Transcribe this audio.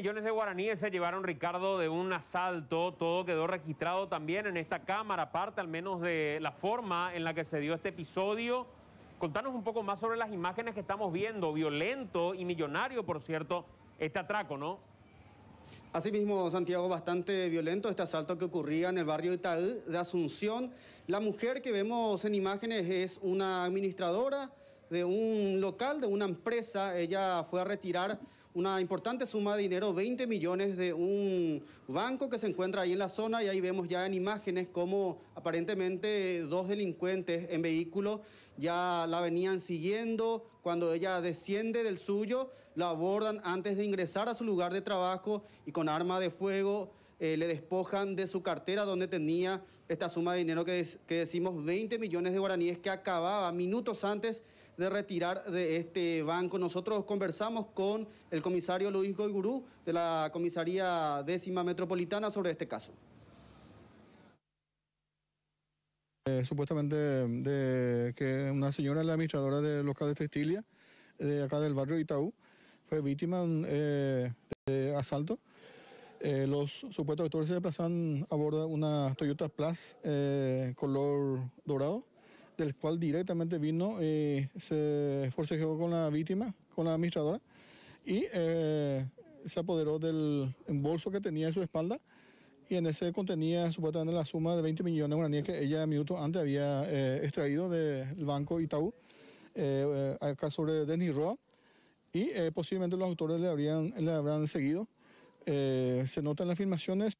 millones de guaraníes se llevaron, Ricardo, de un asalto. Todo quedó registrado también en esta cámara, aparte al menos de la forma en la que se dio este episodio. Contanos un poco más sobre las imágenes que estamos viendo. Violento y millonario, por cierto, este atraco, ¿no? Asimismo, Santiago, bastante violento este asalto que ocurría en el barrio Itaú de Asunción. La mujer que vemos en imágenes es una administradora de un local, de una empresa. Ella fue a retirar una importante suma de dinero, 20 millones de un banco que se encuentra ahí en la zona y ahí vemos ya en imágenes como aparentemente dos delincuentes en vehículo ya la venían siguiendo. Cuando ella desciende del suyo, la abordan antes de ingresar a su lugar de trabajo y con arma de fuego eh, le despojan de su cartera donde tenía esta suma de dinero que, que decimos 20 millones de guaraníes que acababa minutos antes de retirar de este banco. Nosotros conversamos con el comisario Luis Goigurú de la comisaría décima metropolitana sobre este caso. Eh, supuestamente de que una señora, la administradora del local de textilia, eh, de acá del barrio Itaú, fue víctima de asalto eh, los supuestos autores se desplazan a bordo de una Toyota Plus eh, color dorado, del cual directamente vino, y eh, se forcejeó con la víctima, con la administradora, y se apoderó del bolso que tenía en su espalda. Y en ese contenía supuestamente la suma de 20 millones de guaraníes que ella minutos antes había extraído del banco Itaú, acá sobre Denis Roa. Y posiblemente los autores le, habrían, le habrán seguido eh, se notan las filmaciones.